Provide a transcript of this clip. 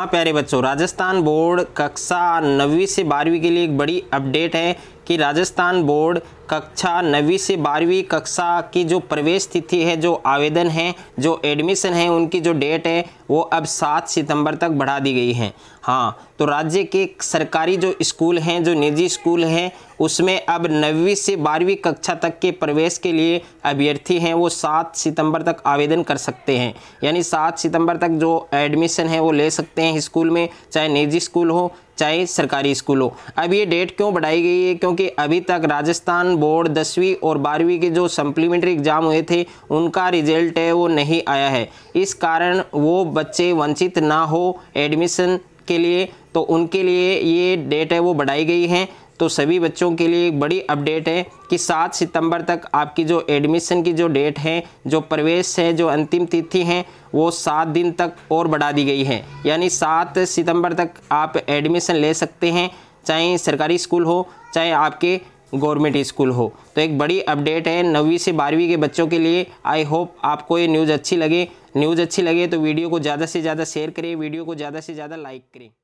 हाँ प्यारे बच्चों राजस्थान बोर्ड कक्षा नवी से बारहवीं के लिए एक बड़ी अपडेट है कि राजस्थान बोर्ड कक्षा नवी से बारहवीं कक्षा की जो प्रवेश तिथि है जो आवेदन है जो एडमिशन है उनकी जो डेट है वो अब सात सितंबर तक बढ़ा दी गई है हाँ तो राज्य के सरकारी जो स्कूल हैं जो निजी स्कूल हैं उसमें अब नवी से बारहवीं कक्षा तक के प्रवेश के लिए अभ्यर्थी हैं वो सात सितंबर तक आवेदन कर सकते हैं यानी सात सितंबर तक जो एडमिशन है वो ले सकते हैं स्कूल में चाहे निजी स्कूल हो चाहे सरकारी स्कूल हो अब ये डेट क्यों बढ़ाई गई है क्योंकि अभी तक राजस्थान बोर्ड दसवीं और बारहवीं के जो सप्लीमेंट्री एग्ज़ाम हुए थे उनका रिजल्ट है वो नहीं आया है इस कारण वो बच्चे वंचित ना हो एडमिशन के लिए तो उनके लिए ये डेट है वो बढ़ाई गई है तो सभी बच्चों के लिए एक बड़ी अपडेट है कि 7 सितंबर तक आपकी जो एडमिशन की जो डेट है जो प्रवेश है जो अंतिम तिथि है वो सात दिन तक और बढ़ा दी गई है यानी सात सितंबर तक आप एडमिशन ले सकते हैं चाहे सरकारी स्कूल हो चाहे आपके गवर्नमेंट स्कूल हो तो एक बड़ी अपडेट है नवीं से बारहवीं के बच्चों के लिए आई होप आपको ये न्यूज़ अच्छी लगे न्यूज़ अच्छी लगे तो वीडियो को ज़्यादा से ज़्यादा शेयर करें वीडियो को ज़्यादा से ज़्यादा लाइक करें